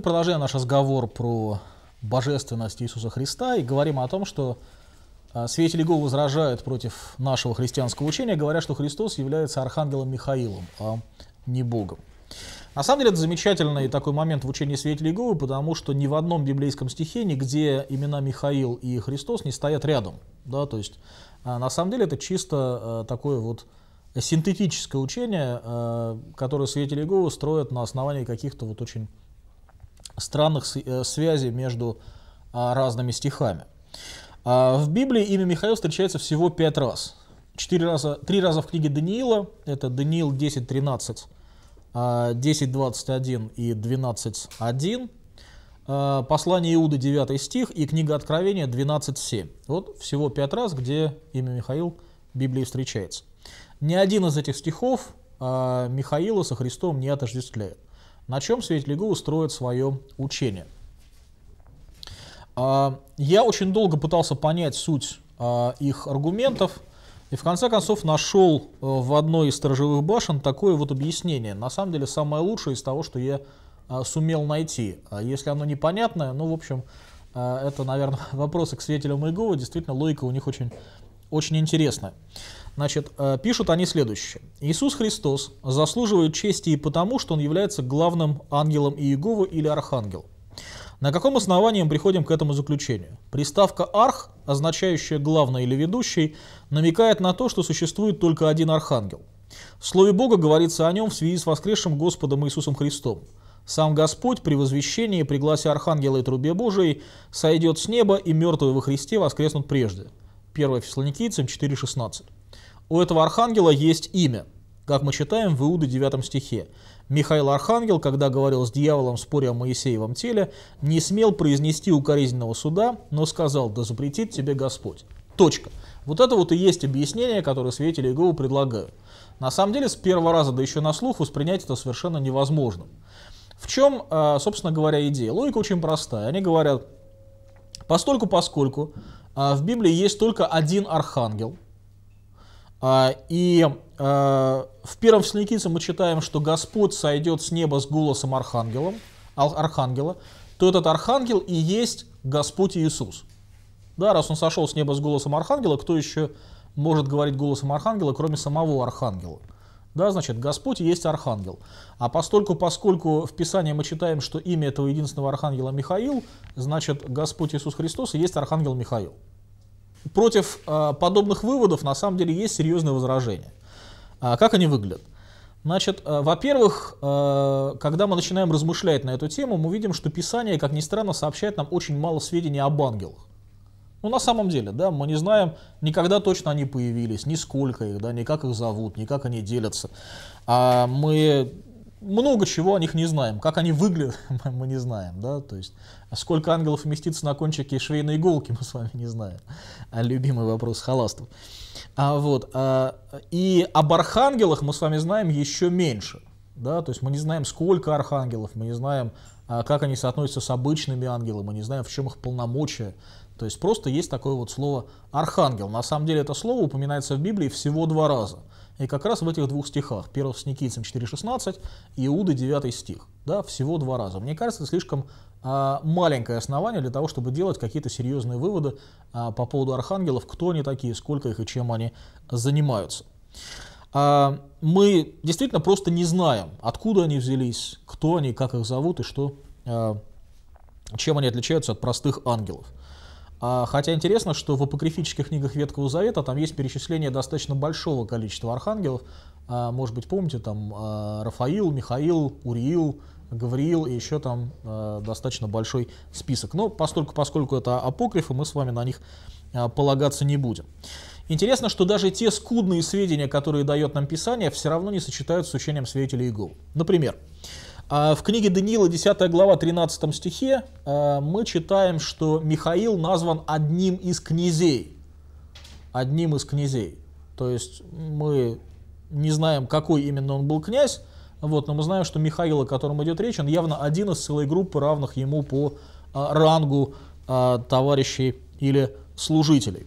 продолжаем наш разговор про божественность Иисуса Христа и говорим о том, что а, свидетели Иеговы возражают против нашего христианского учения, говоря, что Христос является архангелом Михаилом, а не Богом. На самом деле это замечательный такой момент в учении свидетелей Иеговы, потому что ни в одном библейском стихе, нигде имена Михаил и Христос не стоят рядом. Да? То есть, а, на самом деле это чисто а, такое вот синтетическое учение, которое свидетели Иеговы строят на основании каких-то вот очень странных э, связей между а, разными стихами. А, в Библии имя Михаил встречается всего пять раз. Четыре раза, три раза в книге Даниила, это Даниил 10.13, 10.21 а, и 12.1, послание Иуды 9 стих и книга Откровения 12.7. Вот всего пять раз, где имя Михаил в Библии встречается. Ни один из этих стихов Михаила со Христом не отождествляет на чем свидетели Иеговы строят свое учение. А, я очень долго пытался понять суть а, их аргументов, и в конце концов нашел э, в одной из сторожевых башен такое вот объяснение. На самом деле самое лучшее из того, что я а, сумел найти. Если оно непонятное, ну, в общем, это, наверное, вопросы к свидетелям Иеговы. Действительно, логика у них очень, очень интересная. Значит, э, пишут они следующее. Иисус Христос заслуживает чести и потому, что он является главным ангелом Иеговы или архангелом. На каком основании мы приходим к этому заключению? Приставка «арх», означающая «главный» или «ведущий», намекает на то, что существует только один архангел. В Слове Бога говорится о нем в связи с воскресшим Господом Иисусом Христом. Сам Господь при возвещении, при гласе Архангела и трубе Божией сойдет с неба, и мертвые во Христе воскреснут прежде. 1 Фессалоникийцам 4.16. У этого архангела есть имя, как мы читаем в Иуде 9 стихе. Михаил Архангел, когда говорил с дьяволом споря о Моисеевом теле, не смел произнести укоризненного суда, но сказал, да запретит тебе Господь. Точка. Вот это вот и есть объяснение, которое свидетели Иеговы предлагают. На самом деле, с первого раза, да еще на слух, воспринять это совершенно невозможно. В чем, э, собственно говоря, идея? Логика очень простая. Они говорят, постольку поскольку э, в Библии есть только один архангел – а, и а, в первом Фессалоникийце мы читаем, что Господь сойдет с неба с голосом архангелом, архангела, то этот архангел и есть Господь Иисус. Да, раз он сошел с неба с голосом архангела, кто еще может говорить голосом архангела, кроме самого архангела? Да, значит, Господь есть архангел. А постольку, поскольку в Писании мы читаем, что имя этого единственного архангела Михаил, значит, Господь Иисус Христос и есть архангел Михаил против э, подобных выводов на самом деле есть серьезные возражения. А, как они выглядят? Значит, э, во-первых, э, когда мы начинаем размышлять на эту тему, мы видим, что Писание, как ни странно, сообщает нам очень мало сведений об ангелах. Ну, на самом деле, да, мы не знаем, никогда точно они появились, ни сколько их, да, ни как их зовут, ни как они делятся. А мы много чего о них не знаем. Как они выглядят, мы не знаем. Да? То есть, а сколько ангелов вместится на кончике швейной иголки, мы с вами не знаем. А любимый вопрос халастов. А, вот, а, и об архангелах мы с вами знаем еще меньше. Да? То есть мы не знаем, сколько архангелов, мы не знаем, а, как они соотносятся с обычными ангелами, мы не знаем, в чем их полномочия. То есть просто есть такое вот слово «архангел». На самом деле это слово упоминается в Библии всего два раза – и как раз в этих двух стихах, первый с Никийцем 4.16, Иуды 9 стих, да, всего два раза. Мне кажется, это слишком а, маленькое основание для того, чтобы делать какие-то серьезные выводы а, по поводу архангелов, кто они такие, сколько их и чем они занимаются. А, мы действительно просто не знаем, откуда они взялись, кто они, как их зовут и что, а, чем они отличаются от простых ангелов. А, хотя интересно, что в апокрифических книгах Ветхого Завета там есть перечисление достаточно большого количества архангелов. А, может быть, помните, там а, Рафаил, Михаил, Уриил, Гавриил и еще там э, достаточно большой список. Но поскольку, поскольку это апокрифы, мы с вами на них э, полагаться не будем. Интересно, что даже те скудные сведения, которые дает нам Писание, все равно не сочетаются с учением свидетелей Иеговы. Например, а в книге Даниила, 10 глава, 13 стихе, а, мы читаем, что Михаил назван одним из князей. Одним из князей. То есть мы не знаем, какой именно он был князь, вот, но мы знаем, что Михаил, о котором идет речь, он явно один из целой группы, равных ему по а, рангу товарищей или служителей.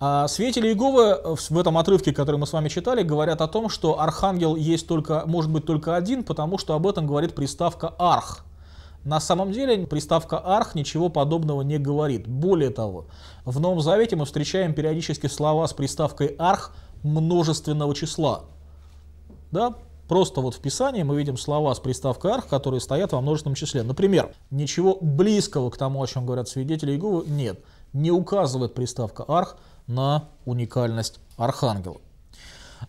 А свидетели Иеговы э, в этом отрывке, который мы с вами читали, говорят о том, что архангел есть только, может быть только один, потому что об этом говорит приставка «арх». На самом деле приставка «арх» ничего подобного не говорит. Более того, в Новом Завете мы встречаем периодически слова с приставкой «арх» множественного числа. Да? Просто вот в Писании мы видим слова с приставкой «арх», которые стоят во множественном числе. Например, ничего близкого к тому, о чем говорят свидетели Иеговы, нет. Не указывает приставка «арх» на уникальность Архангела.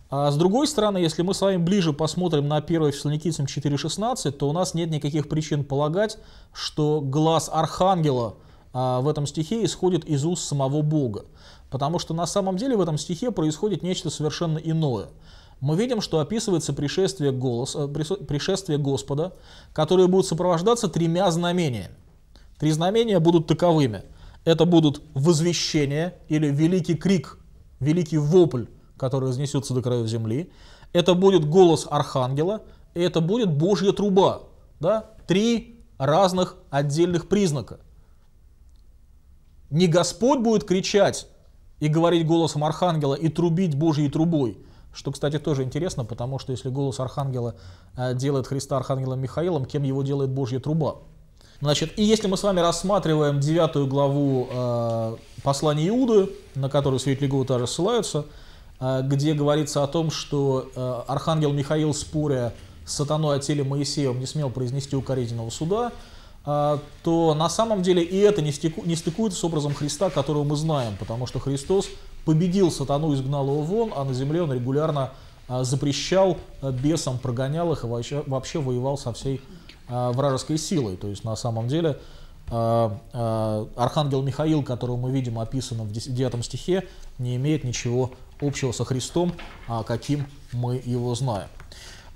А с другой стороны, если мы с вами ближе посмотрим на 1 Фессалоникийцам 4.16, то у нас нет никаких причин полагать, что глаз Архангела а, в этом стихе исходит из уст самого Бога. Потому что на самом деле в этом стихе происходит нечто совершенно иное. Мы видим, что описывается пришествие, голос, э, пришествие Господа, которое будет сопровождаться тремя знамениями. Три знамения будут таковыми – это будут возвещения или великий крик, великий вопль, который разнесется до краев земли. Это будет голос архангела, и это будет Божья труба. Да? Три разных отдельных признака. Не Господь будет кричать и говорить голосом архангела и трубить Божьей трубой – что, кстати, тоже интересно, потому что если голос архангела э, делает Христа архангелом Михаилом, кем его делает Божья труба? Значит, и если мы с вами рассматриваем девятую главу э, послания Иуды, на которую святые Гута рассылаются, э, где говорится о том, что э, архангел Михаил, споря с сатаной о теле Моисеевым, не смел произнести укоризненного суда, э, то на самом деле и это не, стику, не стыкуется с образом Христа, которого мы знаем, потому что Христос победил сатану, изгнал его вон, а на земле он регулярно э, запрещал э, бесам, прогонял их и а вообще, вообще воевал со всей Э, вражеской силой. То есть на самом деле э, э, Архангел Михаил, которого мы видим описанным в 9 стихе, не имеет ничего общего со Христом, а каким мы его знаем.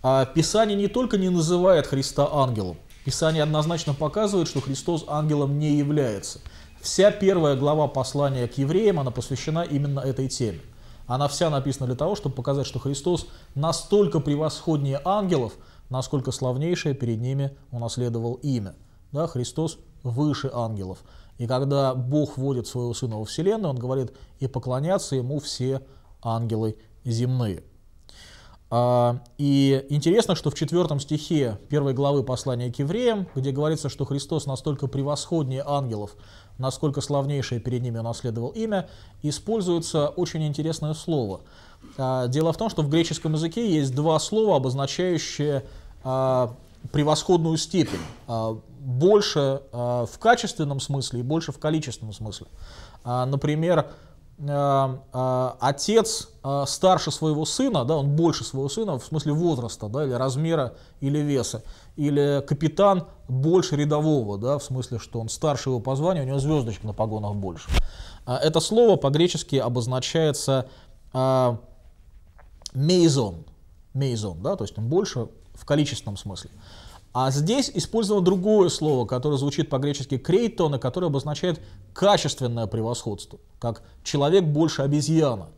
А Писание не только не называет Христа ангелом, Писание однозначно показывает, что Христос ангелом не является. Вся первая глава послания к евреям, она посвящена именно этой теме. Она вся написана для того, чтобы показать, что Христос настолько превосходнее ангелов, насколько славнейшее перед ними унаследовал имя. Да, Христос выше ангелов. И когда Бог вводит своего Сына во Вселенную, Он говорит, и поклонятся Ему все ангелы земные. А, и интересно, что в четвертом стихе первой главы послания к евреям, где говорится, что Христос настолько превосходнее ангелов, насколько славнейшее перед ними унаследовал имя, используется очень интересное слово. А, дело в том, что в греческом языке есть два слова, обозначающие а, превосходную степень. А, больше а, в качественном смысле и больше в количественном смысле. Например, отец старше своего сына, да, он больше своего сына в смысле возраста, да, или размера, или веса, или капитан больше рядового, да, в смысле, что он старше его по званию, у него звездочка на погонах больше. Это слово по-гречески обозначается мейзон, мейзон, да, то есть он больше в количественном смысле. А здесь использовано другое слово, которое звучит по-гречески крейтон, и которое обозначает качественное превосходство, как человек больше обезьяна,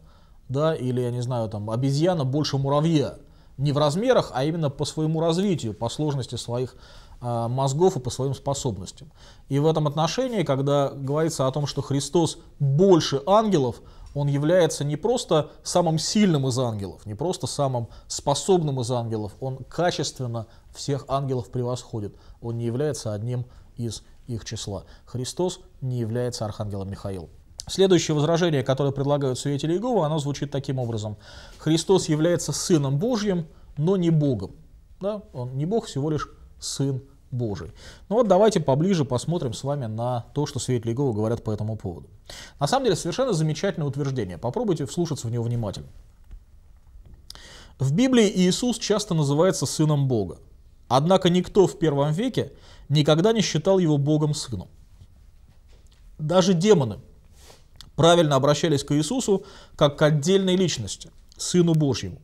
да, или, я не знаю, там, обезьяна больше муравья. Не в размерах, а именно по своему развитию, по сложности своих а, мозгов и по своим способностям. И в этом отношении, когда говорится о том, что Христос больше ангелов, он является не просто самым сильным из ангелов, не просто самым способным из ангелов, он качественно всех ангелов превосходит, он не является одним из их числа. Христос не является архангелом Михаилом. Следующее возражение, которое предлагают свидетели Иеговы, оно звучит таким образом. Христос является Сыном Божьим, но не Богом. Да? Он не Бог, всего лишь Сын Божий. Ну вот давайте поближе посмотрим с вами на то, что Свет Легова говорят по этому поводу. На самом деле совершенно замечательное утверждение. Попробуйте вслушаться в него внимательно. В Библии Иисус часто называется Сыном Бога. Однако никто в первом веке никогда не считал его Богом Сыном. Даже демоны правильно обращались к Иисусу как к отдельной личности, Сыну Божьему.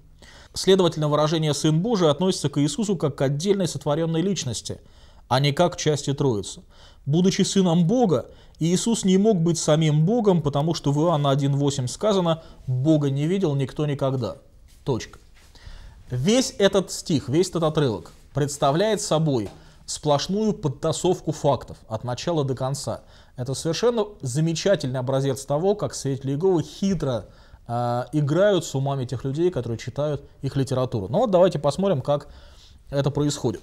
Следовательно, выражение «Сын Божий» относится к Иисусу как к отдельной сотворенной личности, а не как к части Троицы. Будучи Сыном Бога, Иисус не мог быть самим Богом, потому что в Иоанна 1.8 сказано «Бога не видел никто никогда». Точка. Весь этот стих, весь этот отрывок представляет собой сплошную подтасовку фактов от начала до конца. Это совершенно замечательный образец того, как свидетели Иеговы хитро Э, играют с умами тех людей, которые читают их литературу. Но ну вот давайте посмотрим, как это происходит.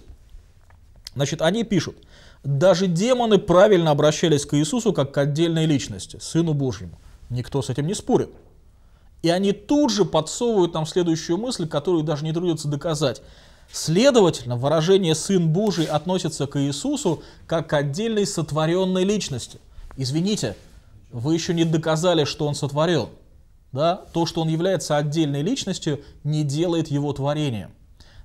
Значит, они пишут, даже демоны правильно обращались к Иисусу как к отдельной личности, Сыну Божьему. Никто с этим не спорит. И они тут же подсовывают нам следующую мысль, которую даже не трудятся доказать. Следовательно, выражение «сын Божий» относится к Иисусу как к отдельной сотворенной личности. Извините, вы еще не доказали, что он сотворен. Да? То, что он является отдельной личностью, не делает его творением.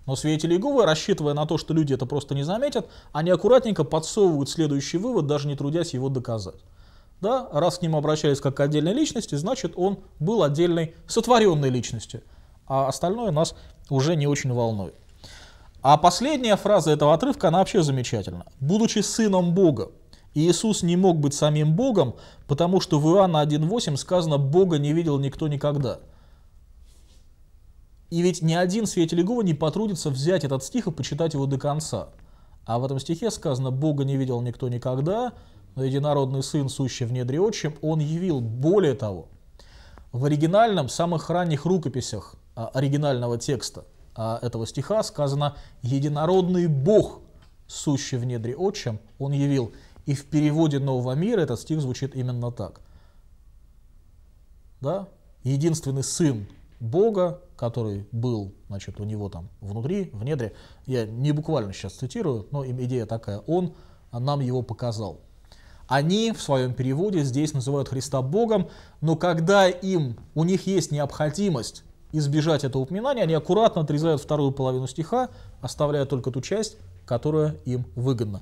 Но свидетели Иеговы, рассчитывая на то, что люди это просто не заметят, они аккуратненько подсовывают следующий вывод, даже не трудясь его доказать. Да? Раз к нему обращались как к отдельной личности, значит он был отдельной сотворенной личностью. А остальное нас уже не очень волнует. А последняя фраза этого отрывка, она вообще замечательна. «Будучи сыном Бога, Иисус не мог быть самим Богом, потому что в Иоанна 1.8 сказано «Бога не видел никто никогда». И ведь ни один свидетель Иеговы не потрудится взять этот стих и почитать его до конца. А в этом стихе сказано «Бога не видел никто никогда, но единородный Сын, сущий в недре отчим, Он явил». Более того, в оригинальном, самых ранних рукописях а, оригинального текста а, этого стиха сказано «Единородный Бог, сущий в недре отчим, Он явил». И в переводе Нового мира этот стих звучит именно так. Да? Единственный сын Бога, который был значит, у него там внутри, в недре, я не буквально сейчас цитирую, но идея такая, он нам его показал. Они в своем переводе здесь называют Христа Богом, но когда им, у них есть необходимость избежать этого упоминания, они аккуратно отрезают вторую половину стиха, оставляя только ту часть, которая им выгодна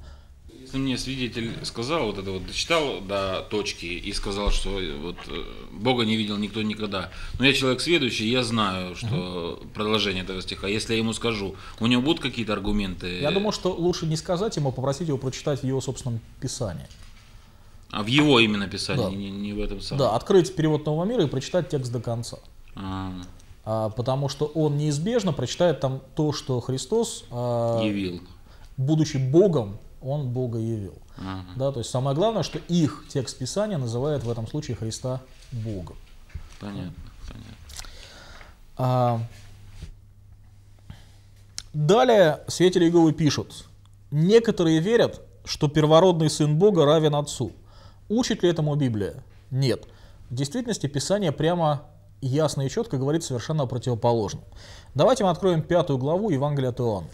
ты мне свидетель сказал, вот это вот дочитал до точки и сказал, что э, вот э, Бога не видел никто никогда. Но я человек следующий, я знаю, что угу. продолжение этого стиха. Если я ему скажу, у него будут какие-то аргументы? Я думаю, что лучше не сказать ему, а попросить его прочитать в его собственном писании. А в его именно писании, да. не, не в этом самом. Да, открыть перевод нового мира и прочитать текст до конца. А -а потому что он неизбежно прочитает там то, что Христос а, явил, будучи Богом, он Бога явил. Uh-huh. Да, то есть самое главное, что их текст Писания называет в этом случае Христа Богом. Понятно, понятно. А, далее свидетели Иеговы пишут, некоторые верят, что первородный сын Бога равен отцу. Учит ли этому Библия? Нет. В действительности Писание прямо ясно и четко говорит совершенно о противоположном. Давайте мы откроем пятую главу Евангелия от Иоанна.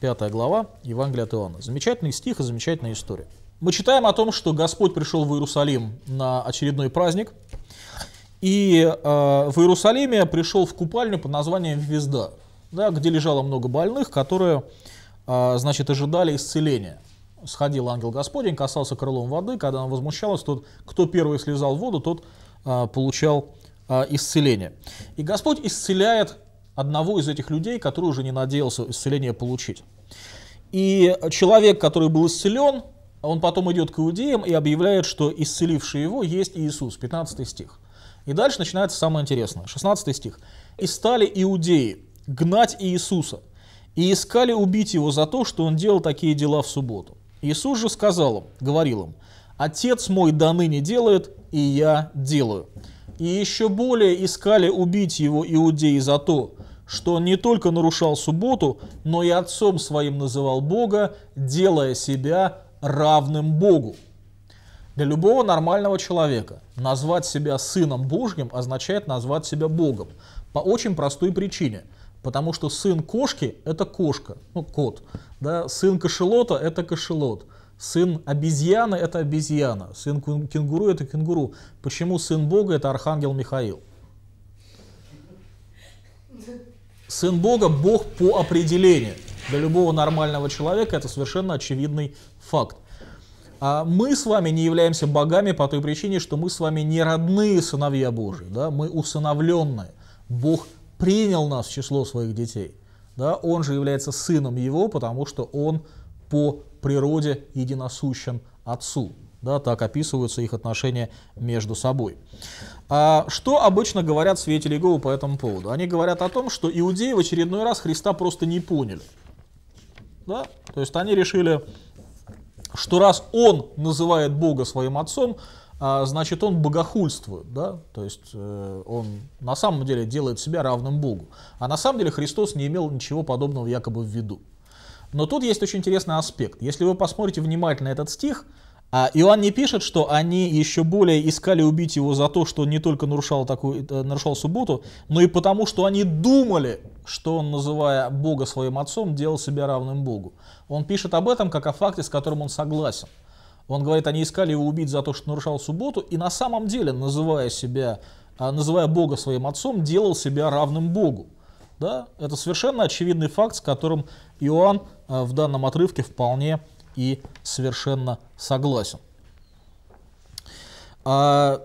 5 глава Евангелия от Иоанна. Замечательный стих и замечательная история. Мы читаем о том, что Господь пришел в Иерусалим на очередной праздник, и э, в Иерусалиме пришел в купальню под названием Везда, да, где лежало много больных, которые э, значит, ожидали исцеления. Сходил ангел Господень, касался крылом воды, когда она возмущалась, тот, кто первый слезал в воду, тот э, получал э, исцеление. И Господь исцеляет одного из этих людей, который уже не надеялся исцеление получить. И человек, который был исцелен, он потом идет к иудеям и объявляет, что исцеливший его есть Иисус, 15 стих. И дальше начинается самое интересное, 16 стих. «И стали иудеи гнать Иисуса, и искали убить его за то, что он делал такие дела в субботу. Иисус же сказал им, говорил им, «Отец мой доныне делает, и я делаю». И еще более искали убить его иудеи за то, что он не только нарушал субботу, но и отцом своим называл Бога, делая себя равным Богу. Для любого нормального человека назвать себя сыном Божьим означает назвать себя Богом. По очень простой причине. Потому что сын кошки – это кошка, ну, кот. Да? Сын кошелота – это кошелот. Сын обезьяны – это обезьяна. Сын кенгуру – это кенгуру. Почему сын Бога – это архангел Михаил? Сын Бога – Бог по определению. Для любого нормального человека это совершенно очевидный факт. А мы с вами не являемся богами по той причине, что мы с вами не родные сыновья Божьи, да? мы усыновленные. Бог принял нас в число своих детей. Да? Он же является сыном его, потому что он по природе единосущен Отцу. Да, так описываются их отношения между собой. А что обычно говорят свидетели Иеговы по этому поводу? Они говорят о том, что иудеи в очередной раз Христа просто не поняли. Да? То есть они решили, что раз он называет Бога своим отцом, а, значит, он богохульствует, да, то есть э, он на самом деле делает себя равным Богу. А на самом деле Христос не имел ничего подобного якобы в виду. Но тут есть очень интересный аспект. Если вы посмотрите внимательно этот стих, а Иоанн не пишет, что они еще более искали убить его за то, что он не только нарушал, такую, э, нарушал субботу, но и потому, что они думали, что он, называя Бога своим отцом, делал себя равным Богу. Он пишет об этом как о факте, с которым он согласен. Он говорит, они искали его убить за то, что нарушал субботу, и на самом деле, называя себя, а, называя Бога своим отцом, делал себя равным Богу. Да? Это совершенно очевидный факт, с которым Иоанн а, в данном отрывке вполне и совершенно согласен. А,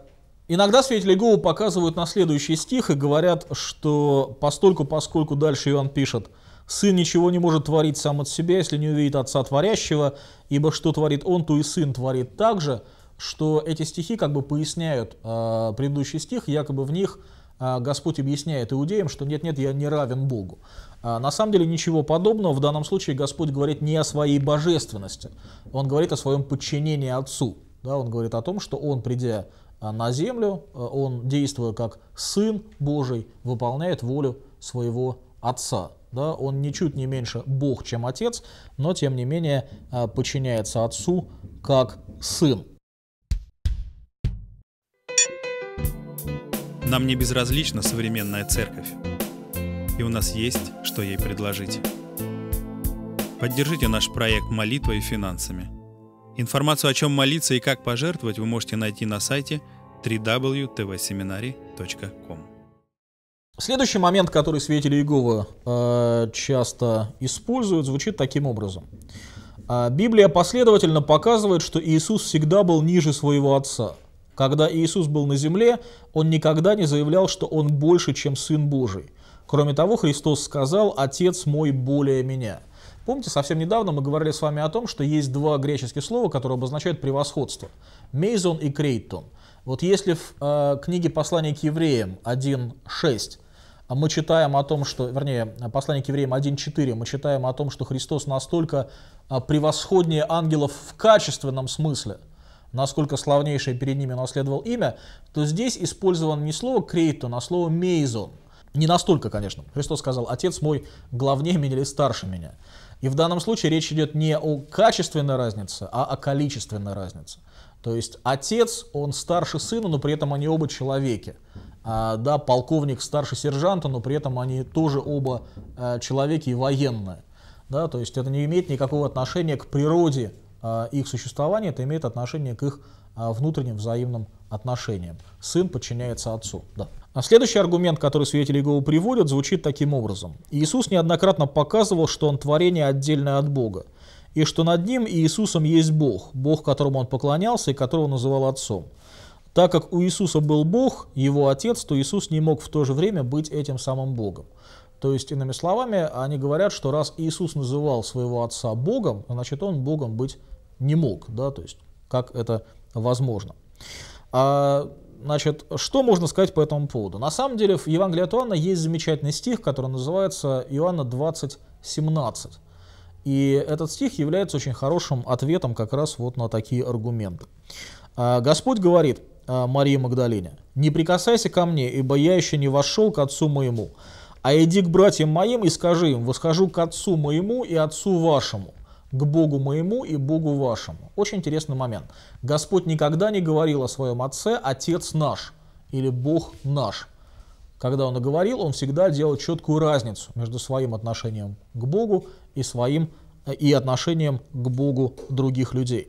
иногда свидетели Гова показывают на следующий стих и говорят, что постольку, поскольку дальше Иоанн пишет, «Сын ничего не может творить сам от себя, если не увидит отца творящего, ибо что творит он, то и сын творит так же», что эти стихи как бы поясняют э, предыдущий стих, якобы в них а, Господь объясняет иудеям, что нет-нет, я не равен Богу. А, на самом деле ничего подобного. В данном случае Господь говорит не о своей божественности. Он говорит о своем подчинении Отцу. Да, он говорит о том, что Он, придя а, на землю, а, Он, действуя как Сын Божий, выполняет волю своего Отца. Да, он ничуть не меньше Бог, чем Отец, но тем не менее подчиняется Отцу как Сын. Нам не безразлична современная церковь и у нас есть, что ей предложить. Поддержите наш проект молитвой и финансами. Информацию, о чем молиться и как пожертвовать, вы можете найти на сайте www.tvseminary.com. Следующий момент, который свидетели Иеговы э, часто используют, звучит таким образом. Э, Библия последовательно показывает, что Иисус всегда был ниже своего Отца. Когда Иисус был на земле, он никогда не заявлял, что он больше, чем Сын Божий – Кроме того, Христос сказал «Отец мой более меня». Помните, совсем недавно мы говорили с вами о том, что есть два греческих слова, которые обозначают превосходство. Мейзон и крейтон. Вот если в э, книге «Послание к евреям» 1.6 а мы читаем о том, что, вернее, послание к евреям 1.4, мы читаем о том, что Христос настолько э, превосходнее ангелов в качественном смысле, насколько славнейшее перед ними наследовал имя, то здесь использовано не слово «крейто», а слово «мейзон». Не настолько, конечно. Христос сказал, отец мой главнее меня или старше меня. И в данном случае речь идет не о качественной разнице, а о количественной разнице. То есть отец, он старше сына, но при этом они оба человеки. А, да, полковник старше сержанта, но при этом они тоже оба а, человеки и военные. Да, то есть это не имеет никакого отношения к природе а, их существования, это имеет отношение к их а, внутренним взаимным отношениям. Сын подчиняется отцу. Да. А следующий аргумент, который свидетели Иеговы приводят, звучит таким образом. Иисус неоднократно показывал, что Он творение отдельное от Бога, и что над Ним и Иисусом есть Бог, Бог, которому Он поклонялся и которого называл Отцом. Так как у Иисуса был Бог, Его Отец, то Иисус не мог в то же время быть этим самым Богом. То есть, иными словами, они говорят, что раз Иисус называл своего Отца Богом, значит, Он Богом быть не мог, да, то есть, как это возможно. А Значит, что можно сказать по этому поводу? На самом деле в Евангелии от Иоанна есть замечательный стих, который называется Иоанна 20, 17. И этот стих является очень хорошим ответом как раз вот на такие аргументы. А, Господь говорит а, Марии Магдалине, «Не прикасайся ко мне, ибо я еще не вошел к отцу моему, а иди к братьям моим и скажи им, восхожу к отцу моему и отцу вашему, к Богу моему и Богу вашему. Очень интересный момент. Господь никогда не говорил о своем Отце «Отец наш» или «Бог наш». Когда он говорил, он всегда делал четкую разницу между своим отношением к Богу и своим и отношением к Богу других людей.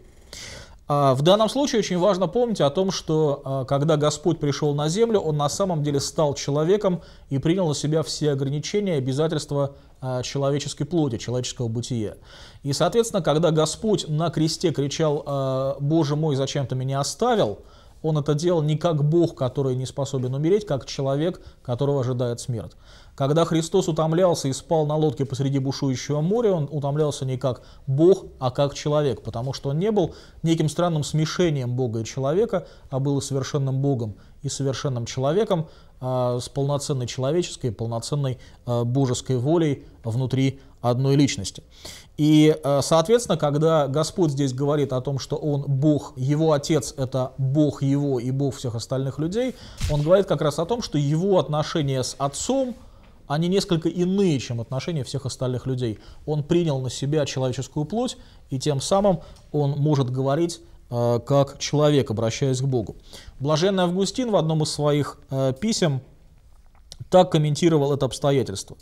А, в данном случае очень важно помнить о том, что а, когда Господь пришел на землю, Он на самом деле стал человеком и принял на себя все ограничения и обязательства человеческой плоти, человеческого бытия. И, соответственно, когда Господь на кресте кричал «Э, «Боже мой, зачем ты меня оставил?», он это делал не как Бог, который не способен умереть, как человек, которого ожидает смерть. Когда Христос утомлялся и спал на лодке посреди бушующего моря, он утомлялся не как Бог, а как человек, потому что он не был неким странным смешением Бога и человека, а был совершенным Богом и совершенным человеком а, с полноценной человеческой, полноценной а, божеской волей внутри одной личности. И, а, соответственно, когда Господь здесь говорит о том, что Он Бог, Его Отец – это Бог Его и Бог всех остальных людей, Он говорит как раз о том, что Его отношение с Отцом – они несколько иные, чем отношения всех остальных людей. Он принял на себя человеческую плоть, и тем самым он может говорить э, как человек, обращаясь к Богу. Блаженный Августин в одном из своих э, писем так комментировал это обстоятельство.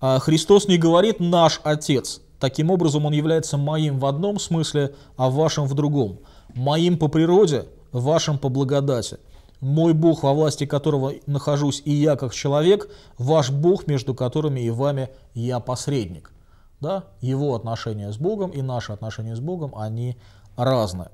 «А «Христос не говорит «наш Отец», таким образом он является моим в одном смысле, а вашим в другом, моим по природе, вашим по благодати» мой Бог, во власти которого нахожусь и я как человек, ваш Бог, между которыми и вами я посредник. Да? Его отношения с Богом и наши отношения с Богом, они разные.